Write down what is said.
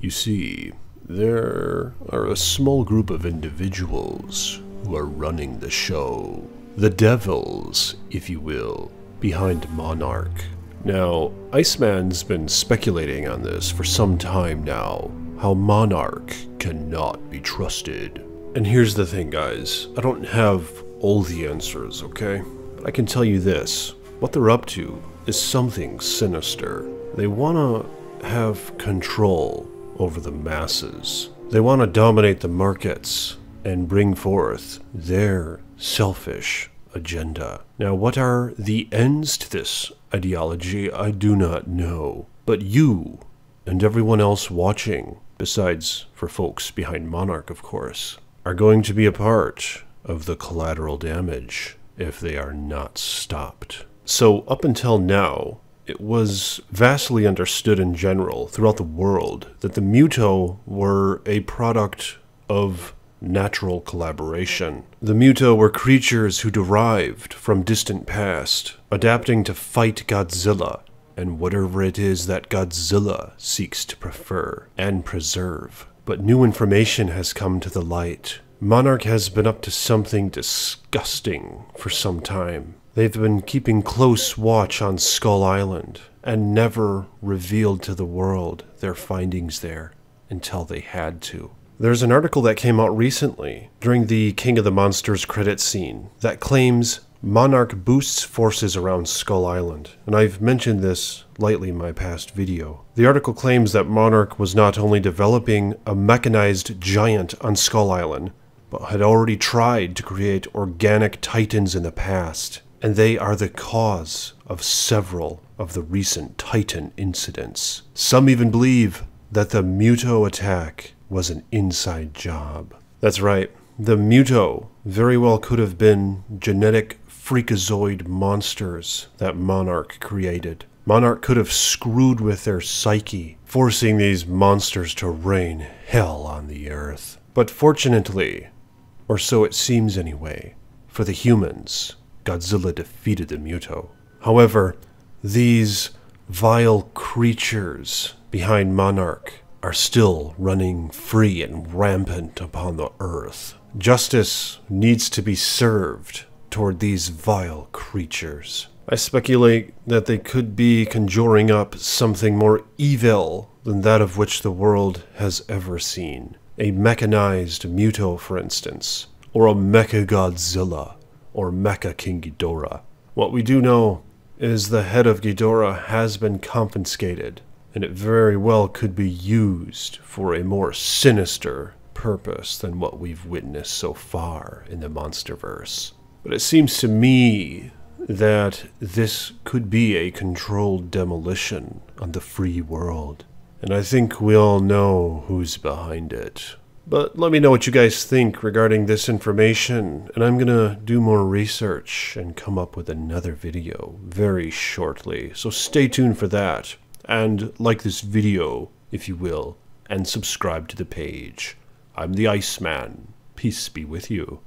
You see, there are a small group of individuals who are running the show. The devils, if you will, behind Monarch. Now, Iceman's been speculating on this for some time now, how Monarch cannot be trusted. And here's the thing, guys. I don't have all the answers, okay? But I can tell you this. What they're up to is something sinister. They want to have control over the masses. They want to dominate the markets and bring forth their selfish agenda. Now, what are the ends to this ideology? I do not know. But you and everyone else watching, besides for folks behind Monarch, of course, are going to be a part of the collateral damage if they are not stopped. So, up until now, it was vastly understood in general throughout the world that the Muto were a product of natural collaboration. The Muto were creatures who derived from distant past, adapting to fight Godzilla and whatever it is that Godzilla seeks to prefer and preserve. But new information has come to the light. Monarch has been up to something disgusting for some time. They've been keeping close watch on Skull Island and never revealed to the world their findings there until they had to. There's an article that came out recently during the King of the Monsters credit scene that claims Monarch boosts forces around Skull Island, and I've mentioned this lightly in my past video. The article claims that Monarch was not only developing a mechanized giant on Skull Island, but had already tried to create organic titans in the past and they are the cause of several of the recent Titan incidents. Some even believe that the Muto attack was an inside job. That's right, the Muto very well could have been genetic freakazoid monsters that Monarch created. Monarch could have screwed with their psyche, forcing these monsters to rain hell on the earth. But fortunately, or so it seems anyway, for the humans, Godzilla defeated the Muto. However, these vile creatures behind Monarch are still running free and rampant upon the earth. Justice needs to be served toward these vile creatures. I speculate that they could be conjuring up something more evil than that of which the world has ever seen. A mechanized Muto, for instance, or a Mechagodzilla or Mecha King Ghidorah. What we do know is the head of Ghidorah has been confiscated, and it very well could be used for a more sinister purpose than what we've witnessed so far in the Monsterverse. But it seems to me that this could be a controlled demolition on the free world. And I think we all know who's behind it. But let me know what you guys think regarding this information, and I'm gonna do more research and come up with another video very shortly, so stay tuned for that. And like this video, if you will, and subscribe to the page. I'm the Iceman. Peace be with you.